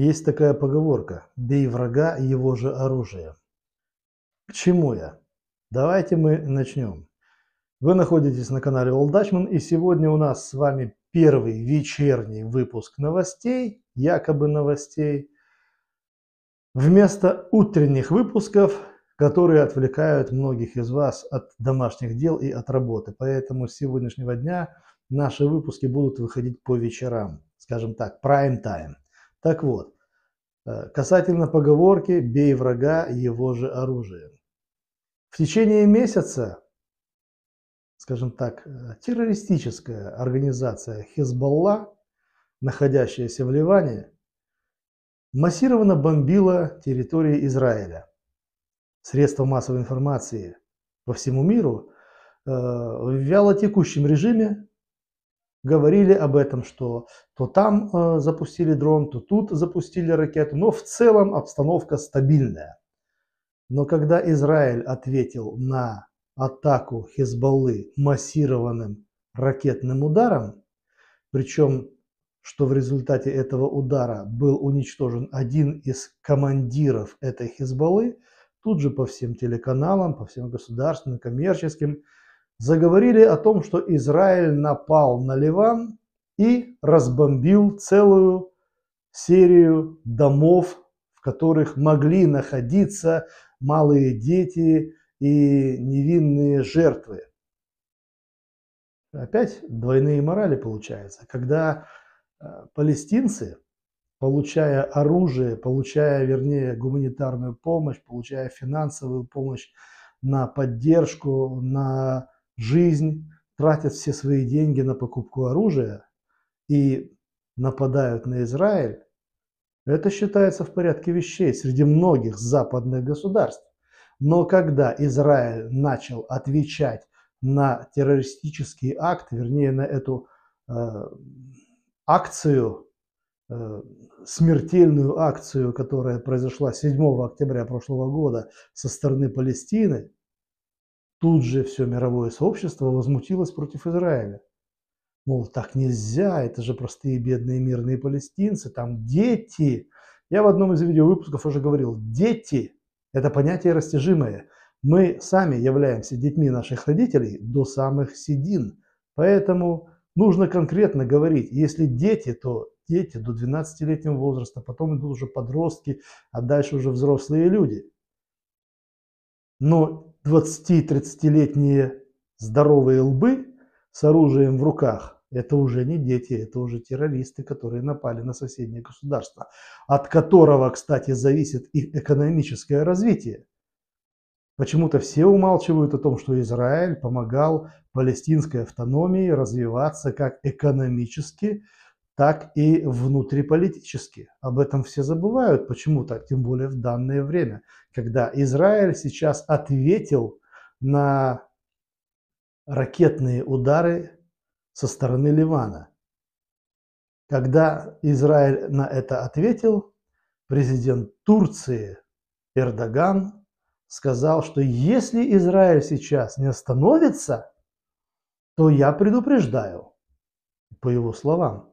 Есть такая поговорка «бей врага его же оружием». К чему я? Давайте мы начнем. Вы находитесь на канале Олдачман и сегодня у нас с вами первый вечерний выпуск новостей, якобы новостей, вместо утренних выпусков, которые отвлекают многих из вас от домашних дел и от работы. Поэтому с сегодняшнего дня наши выпуски будут выходить по вечерам, скажем так, prime time. Так вот, э, касательно поговорки «бей врага его же оружием». В течение месяца, скажем так, э, террористическая организация Хизбалла, находящаяся в Ливане, массированно бомбила территории Израиля. Средства массовой информации по всему миру э, в вялотекущем режиме говорили об этом, что то там э, запустили дрон, то тут запустили ракету, но в целом обстановка стабильная. Но когда Израиль ответил на атаку Хизбаллы массированным ракетным ударом, причем что в результате этого удара был уничтожен один из командиров этой Хизбаллы, тут же по всем телеканалам, по всем государственным, коммерческим заговорили о том, что Израиль напал на Ливан и разбомбил целую серию домов, в которых могли находиться малые дети и невинные жертвы. Опять двойные морали получаются, когда э, палестинцы, получая оружие, получая, вернее, гуманитарную помощь, получая финансовую помощь на поддержку, на жизнь, тратят все свои деньги на покупку оружия и нападают на Израиль, это считается в порядке вещей среди многих западных государств. Но когда Израиль начал отвечать на террористический акт, вернее на эту э, акцию, э, смертельную акцию, которая произошла 7 октября прошлого года со стороны Палестины, Тут же все мировое сообщество возмутилось против Израиля. Мол, так нельзя, это же простые бедные мирные палестинцы, там дети. Я в одном из видеовыпусков уже говорил, дети – это понятие растяжимое. Мы сами являемся детьми наших родителей до самых седин. Поэтому нужно конкретно говорить, если дети, то дети до 12-летнего возраста, потом идут уже подростки, а дальше уже взрослые люди. Но 20-30-летние здоровые лбы с оружием в руках, это уже не дети, это уже террористы, которые напали на соседнее государство, от которого, кстати, зависит их экономическое развитие. Почему-то все умалчивают о том, что Израиль помогал палестинской автономии развиваться как экономически, так и внутриполитически. Об этом все забывают почему-то, тем более в данное время, когда Израиль сейчас ответил на ракетные удары со стороны Ливана. Когда Израиль на это ответил, президент Турции Эрдоган сказал, что если Израиль сейчас не остановится, то я предупреждаю, по его словам.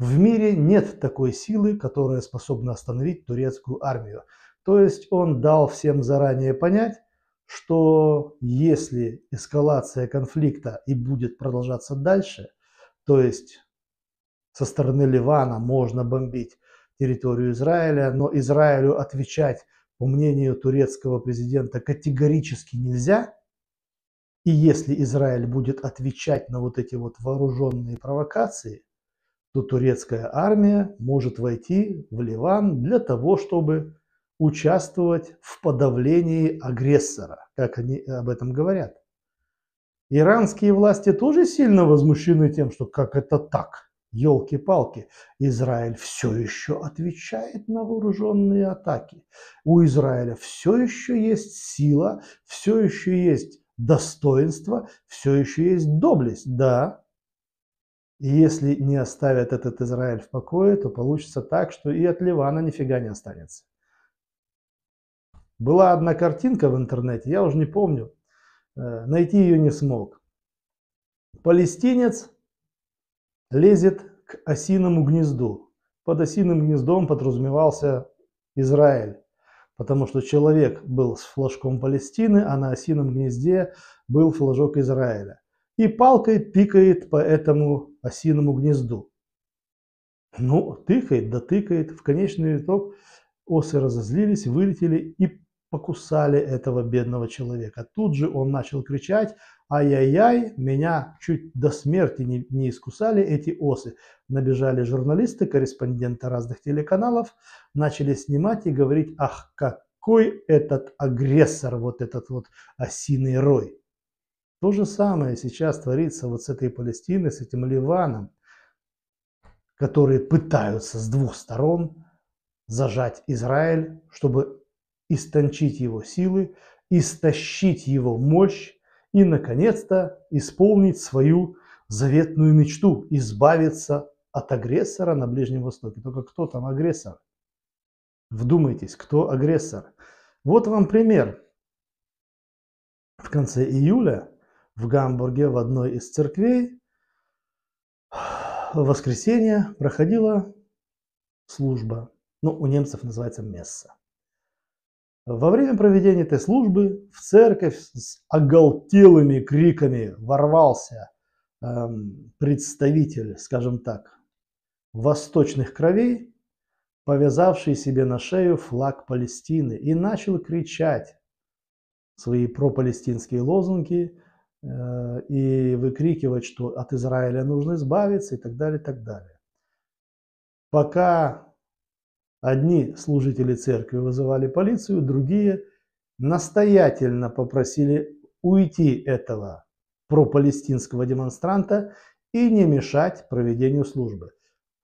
В мире нет такой силы, которая способна остановить турецкую армию. То есть он дал всем заранее понять, что если эскалация конфликта и будет продолжаться дальше, то есть со стороны Ливана можно бомбить территорию Израиля, но Израилю отвечать, по мнению турецкого президента, категорически нельзя. И если Израиль будет отвечать на вот эти вот вооруженные провокации – то турецкая армия может войти в Ливан для того, чтобы участвовать в подавлении агрессора, как они э, об этом говорят. Иранские власти тоже сильно возмущены тем, что как это так, елки-палки, Израиль все еще отвечает на вооруженные атаки. У Израиля все еще есть сила, все еще есть достоинство, все еще есть доблесть. Да, и если не оставят этот Израиль в покое, то получится так, что и от Ливана нифига не останется. Была одна картинка в интернете, я уже не помню, э, найти ее не смог. Палестинец лезет к осиному гнезду. Под осиным гнездом подразумевался Израиль, потому что человек был с флажком Палестины, а на осином гнезде был флажок Израиля и палкой тыкает по этому осиному гнезду. Ну, тыкает, да тыкает. В конечный итог осы разозлились, вылетели и покусали этого бедного человека. Тут же он начал кричать, ай-яй-яй, меня чуть до смерти не, не искусали эти осы. Набежали журналисты, корреспонденты разных телеканалов, начали снимать и говорить, ах, какой этот агрессор, вот этот вот осиный рой. То же самое сейчас творится вот с этой Палестиной, с этим Ливаном, которые пытаются с двух сторон зажать Израиль, чтобы истончить его силы, истощить его мощь и, наконец-то, исполнить свою заветную мечту – избавиться от агрессора на Ближнем Востоке. Только кто там агрессор? Вдумайтесь, кто агрессор? Вот вам пример. В конце июля в Гамбурге в одной из церквей в воскресенье проходила служба. Ну, у немцев называется месса. Во время проведения этой службы в церковь с оголтелыми криками ворвался эм, представитель, скажем так, восточных кровей, повязавший себе на шею флаг Палестины, и начал кричать свои пропалестинские лозунги, Э, и выкрикивать, что от Израиля нужно избавиться и так далее, и так далее. Пока одни служители церкви вызывали полицию, другие настоятельно попросили уйти этого пропалестинского демонстранта и не мешать проведению службы.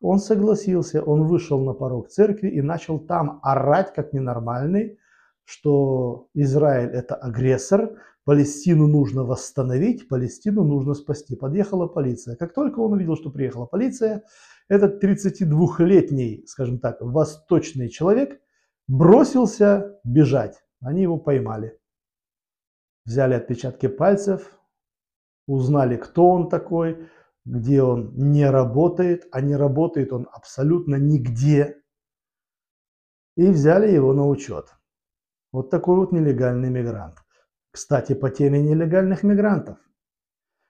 Он согласился, он вышел на порог церкви и начал там орать как ненормальный, что Израиль это агрессор, Палестину нужно восстановить, Палестину нужно спасти. Подъехала полиция. Как только он увидел, что приехала полиция, этот 32-летний, скажем так, восточный человек бросился бежать. Они его поймали. Взяли отпечатки пальцев, узнали, кто он такой, где он не работает, а не работает он абсолютно нигде. И взяли его на учет. Вот такой вот нелегальный мигрант. Кстати, по теме нелегальных мигрантов.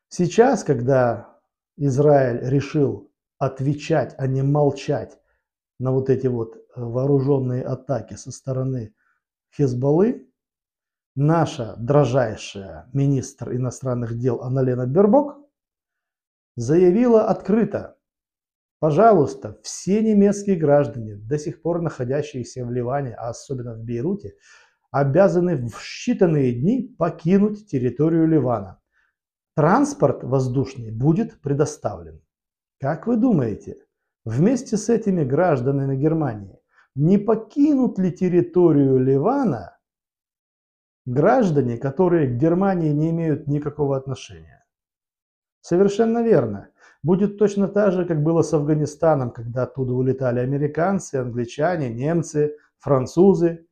Сейчас, когда Израиль решил отвечать, а не молчать на вот эти вот э, вооруженные атаки со стороны Хизбаллы, наша дрожайшая министр иностранных дел Аналена Бербок заявила открыто, пожалуйста, все немецкие граждане, до сих пор находящиеся в Ливане, а особенно в Бейруте, обязаны в считанные дни покинуть территорию Ливана. Транспорт воздушный будет предоставлен. Как вы думаете, вместе с этими гражданами Германии не покинут ли территорию Ливана граждане, которые к Германии не имеют никакого отношения? Совершенно верно. Будет точно так же, как было с Афганистаном, когда оттуда улетали американцы, англичане, немцы, французы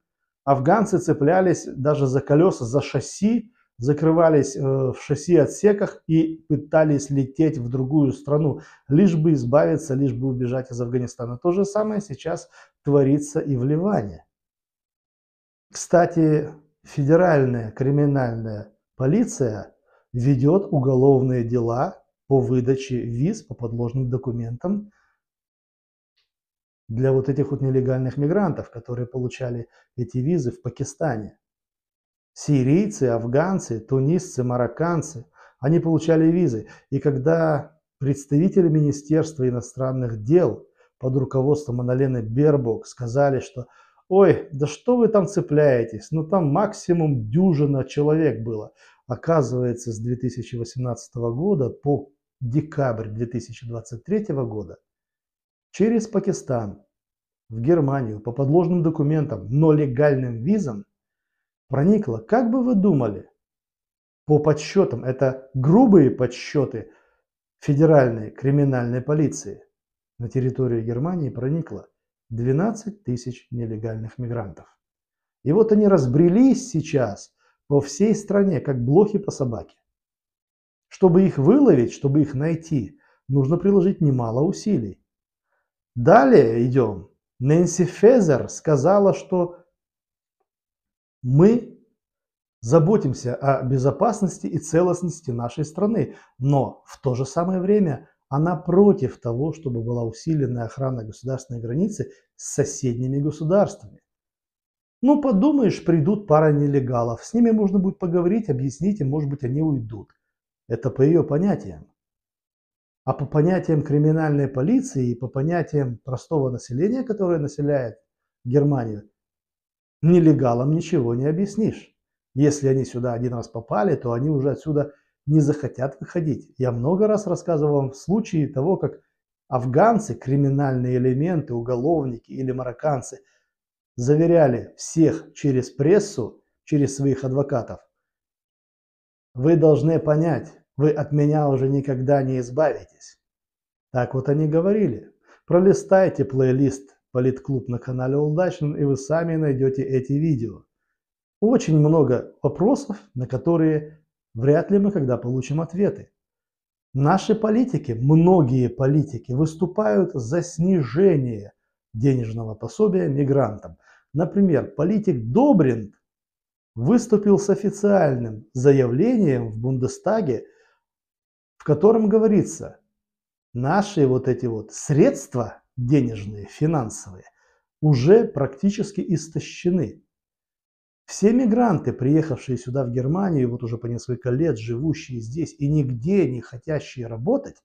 афганцы цеплялись даже за колеса, за шасси, закрывались э, в шасси отсеках и пытались лететь в другую страну, лишь бы избавиться, лишь бы убежать из Афганистана. То же самое сейчас творится и в Ливане. Кстати, федеральная криминальная полиция ведет уголовные дела по выдаче виз по подложным документам для вот этих вот нелегальных мигрантов, которые получали эти визы в Пакистане. Сирийцы, афганцы, тунисцы, марокканцы, они получали визы. И когда представители Министерства иностранных дел под руководством Аналены Бербок сказали, что «Ой, да что вы там цепляетесь? Ну там максимум дюжина человек было». Оказывается, с 2018 года по декабрь 2023 года – через Пакистан в Германию по подложным документам, но легальным визам проникло, как бы вы думали, по подсчетам, это грубые подсчеты федеральной криминальной полиции, на территорию Германии проникло 12 тысяч нелегальных мигрантов. И вот они разбрелись сейчас по всей стране, как блохи по собаке. Чтобы их выловить, чтобы их найти, нужно приложить немало усилий. Далее идем. Нэнси Фезер сказала, что мы заботимся о безопасности и целостности нашей страны, но в то же самое время она против того, чтобы была усилена охрана государственной границы с соседними государствами. Ну, подумаешь, придут пара нелегалов, с ними можно будет поговорить, объяснить, и, может быть, они уйдут. Это по ее понятиям. А по понятиям криминальной полиции и по понятиям простого населения, которое населяет Германию, нелегалам ничего не объяснишь. Если они сюда один раз попали, то они уже отсюда не захотят выходить. Я много раз рассказывал вам в случае того, как афганцы, криминальные элементы, уголовники или марокканцы заверяли всех через прессу, через своих адвокатов. Вы должны понять, вы от меня уже никогда не избавитесь. Так вот они говорили. Пролистайте плейлист «Политклуб» на канале Удачным, и вы сами найдете эти видео. Очень много вопросов, на которые вряд ли мы когда получим ответы. Наши политики, многие политики выступают за снижение денежного пособия мигрантам. Например, политик Добрин выступил с официальным заявлением в Бундестаге – в котором говорится, наши вот эти вот средства денежные, финансовые, уже практически истощены. Все мигранты, приехавшие сюда в Германию, вот уже по несколько лет живущие здесь и нигде не хотящие работать,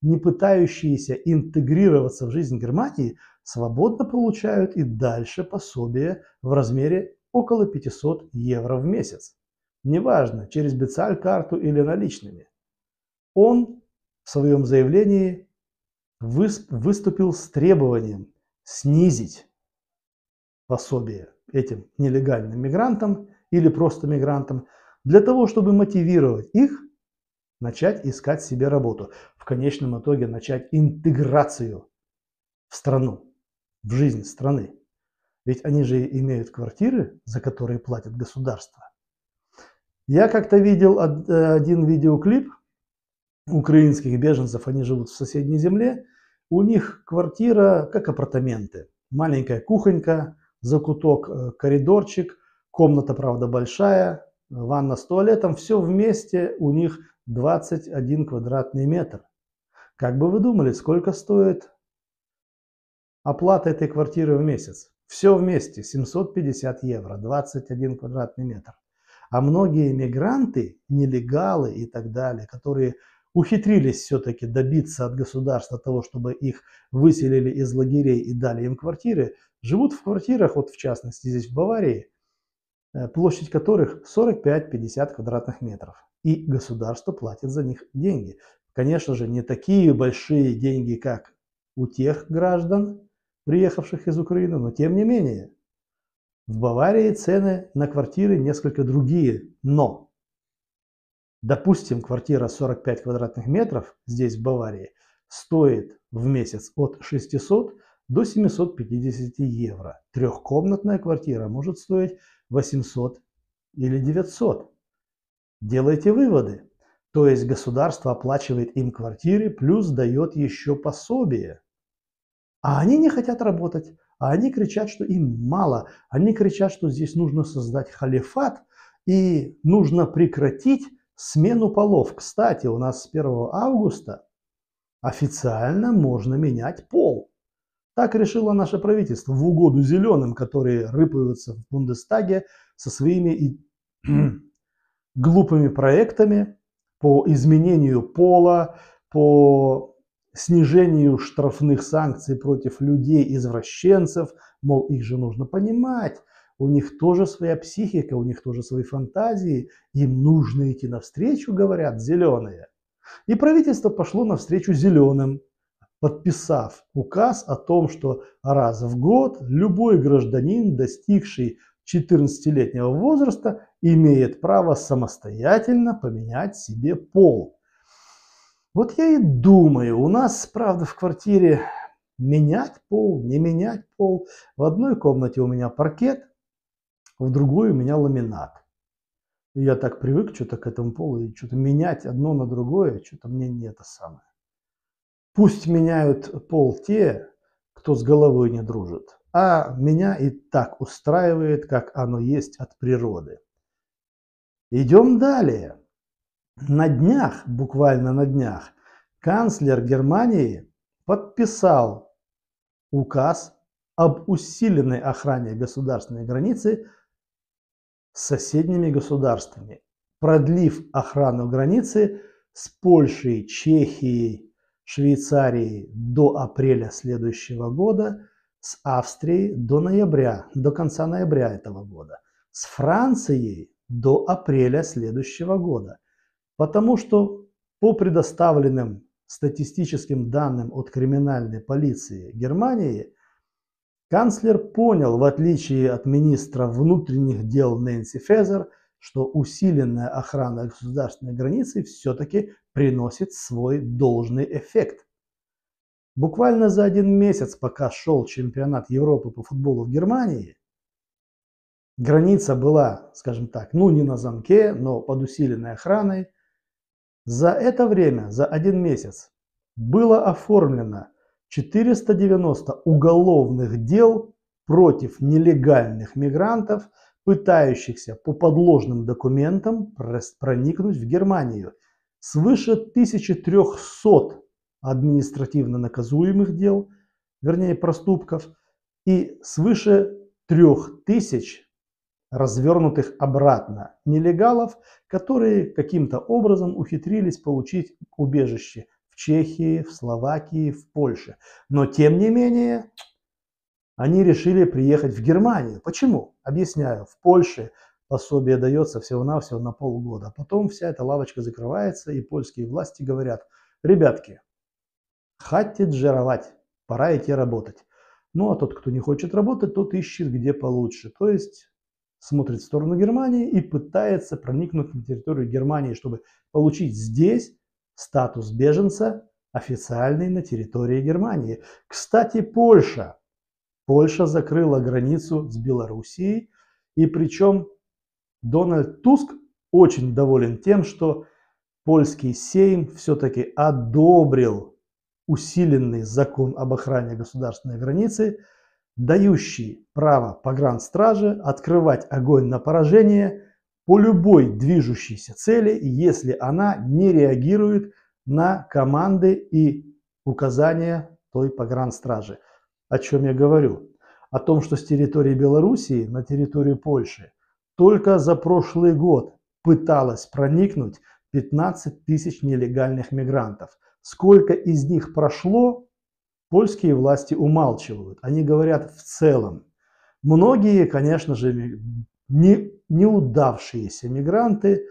не пытающиеся интегрироваться в жизнь Германии, свободно получают и дальше пособие в размере около 500 евро в месяц. Неважно, через бицаль карту или наличными он в своем заявлении выступил с требованием снизить пособие этим нелегальным мигрантам или просто мигрантам, для того, чтобы мотивировать их начать искать себе работу, в конечном итоге начать интеграцию в страну, в жизнь страны. Ведь они же имеют квартиры, за которые платят государство. Я как-то видел один видеоклип, украинских беженцев, они живут в соседней земле, у них квартира как апартаменты. Маленькая кухонька, закуток, э, коридорчик, комната, правда, большая, ванна с туалетом, все вместе у них 21 квадратный метр. Как бы вы думали, сколько стоит оплата этой квартиры в месяц? Все вместе 750 евро, 21 квадратный метр. А многие мигранты, нелегалы и так далее, которые ухитрились все-таки добиться от государства того, чтобы их выселили из лагерей и дали им квартиры, живут в квартирах, вот в частности здесь в Баварии, э, площадь которых 45-50 квадратных метров. И государство платит за них деньги. Конечно же, не такие большие деньги, как у тех граждан, приехавших из Украины, но тем не менее. В Баварии цены на квартиры несколько другие, но Допустим, квартира 45 квадратных метров здесь, в Баварии, стоит в месяц от 600 до 750 евро. Трехкомнатная квартира может стоить 800 или 900. Делайте выводы. То есть государство оплачивает им квартиры, плюс дает еще пособие. А они не хотят работать, а они кричат, что им мало. Они кричат, что здесь нужно создать халифат и нужно прекратить Смену полов, кстати, у нас с 1 августа официально можно менять пол. Так решило наше правительство в угоду зеленым, которые рыпаются в Бундестаге со своими и... глупыми проектами по изменению пола, по снижению штрафных санкций против людей-извращенцев, мол, их же нужно понимать, у них тоже своя психика, у них тоже свои фантазии, им нужно идти навстречу, говорят зеленые. И правительство пошло навстречу зеленым, подписав указ о том, что раз в год любой гражданин, достигший 14-летнего возраста, имеет право самостоятельно поменять себе пол. Вот я и думаю, у нас, правда, в квартире менять пол, не менять пол. В одной комнате у меня паркет, в другой у меня ламинат. И я так привык что-то к этому полу, и что-то менять одно на другое, что-то мне не это самое. Пусть меняют пол те, кто с головой не дружит, а меня и так устраивает, как оно есть от природы. Идем далее. На днях, буквально на днях, канцлер Германии подписал указ об усиленной охране государственной границы с соседними государствами, продлив охрану границы с Польшей, Чехией, Швейцарией до апреля следующего года, с Австрией до ноября, до конца ноября этого года, с Францией до апреля следующего года. Потому что по предоставленным статистическим данным от криминальной полиции Германии – Канцлер понял, в отличие от министра внутренних дел Нэнси Фезер, что усиленная охрана государственной границы все-таки приносит свой должный эффект. Буквально за один месяц, пока шел чемпионат Европы по футболу в Германии, граница была, скажем так, ну не на замке, но под усиленной охраной. За это время, за один месяц, было оформлено 490 уголовных дел против нелегальных мигрантов, пытающихся по подложным документам проникнуть в Германию. Свыше 1300 административно наказуемых дел, вернее проступков, и свыше 3000 развернутых обратно нелегалов, которые каким-то образом ухитрились получить убежище – Чехии, в Словакии, в Польше. Но тем не менее они решили приехать в Германию. Почему? Объясняю. В Польше пособие дается всего-навсего на полгода. Потом вся эта лавочка закрывается, и польские власти говорят, ребятки, хватит жировать, пора идти работать. Ну а тот, кто не хочет работать, тот ищет где получше. То есть смотрит в сторону Германии и пытается проникнуть на территорию Германии, чтобы получить здесь статус беженца официальный на территории Германии. Кстати, Польша. Польша закрыла границу с Белоруссией, и причем Дональд Туск очень доволен тем, что польский Сейм все-таки одобрил усиленный закон об охране государственной границы, дающий право погранстражи открывать огонь на поражение по любой движущейся цели, если она не реагирует на команды и указания той погранстражи. О чем я говорю? О том, что с территории Белоруссии на территорию Польши только за прошлый год пыталось проникнуть 15 тысяч нелегальных мигрантов. Сколько из них прошло, польские власти умалчивают. Они говорят в целом. Многие, конечно же, не, неудавшиеся мигранты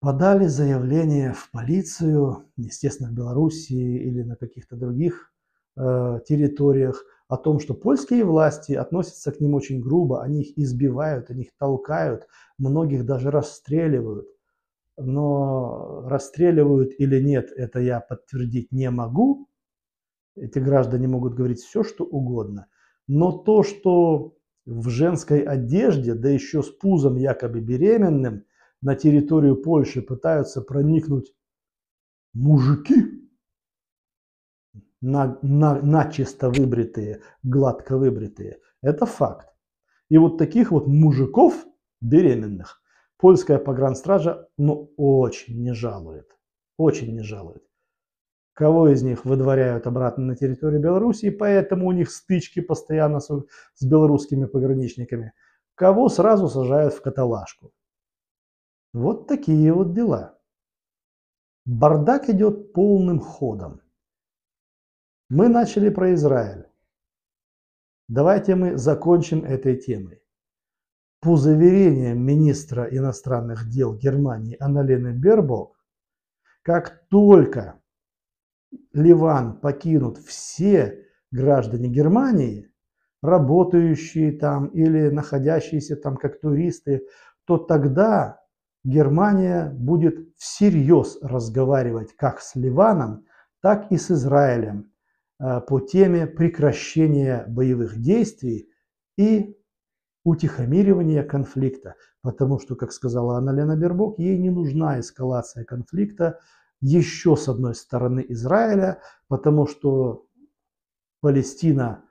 подали заявление в полицию, естественно, в Белоруссии или на каких-то других э, территориях, о том, что польские власти относятся к ним очень грубо, они их избивают, они их толкают, многих даже расстреливают. Но расстреливают или нет, это я подтвердить не могу. Эти граждане могут говорить все, что угодно. Но то, что в женской одежде, да еще с пузом якобы беременным, на территорию Польши пытаются проникнуть мужики, на, на, начисто выбритые, гладко выбритые. Это факт. И вот таких вот мужиков беременных польская погранстража ну, очень не жалует. Очень не жалует кого из них выдворяют обратно на территорию Беларуси, поэтому у них стычки постоянно с, с белорусскими пограничниками, кого сразу сажают в каталажку. Вот такие вот дела. Бардак идет полным ходом. Мы начали про Израиль. Давайте мы закончим этой темой. По заверениям министра иностранных дел Германии Анналены Бербок, как только Ливан покинут все граждане Германии, работающие там или находящиеся там как туристы, то тогда Германия будет всерьез разговаривать как с Ливаном, так и с Израилем э, по теме прекращения боевых действий и утихомиривания конфликта, потому что, как сказала Анна Лена Бербок, ей не нужна эскалация конфликта, еще с одной стороны Израиля, потому что Палестина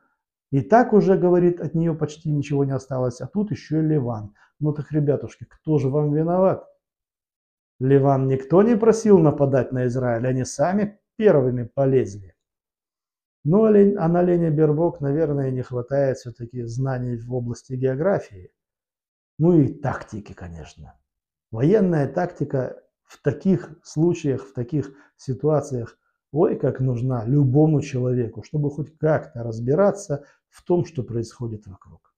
и так уже, говорит, от нее почти ничего не осталось, а тут еще и Ливан. Ну так, ребятушки, кто же вам виноват? Ливан никто не просил нападать на Израиль, они сами первыми полезли. Но она а Лене Бербок, наверное, не хватает все-таки знаний в области географии. Ну и тактики, конечно. Военная тактика в таких случаях, в таких ситуациях, ой, как нужна любому человеку, чтобы хоть как-то разбираться в том, что происходит вокруг.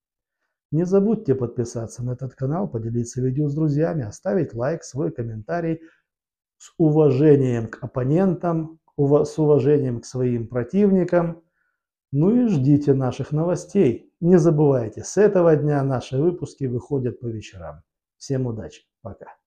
Не забудьте подписаться на этот канал, поделиться видео с друзьями, оставить лайк, свой комментарий с уважением к оппонентам, с уважением к своим противникам. Ну и ждите наших новостей. Не забывайте, с этого дня наши выпуски выходят по вечерам. Всем удачи. Пока.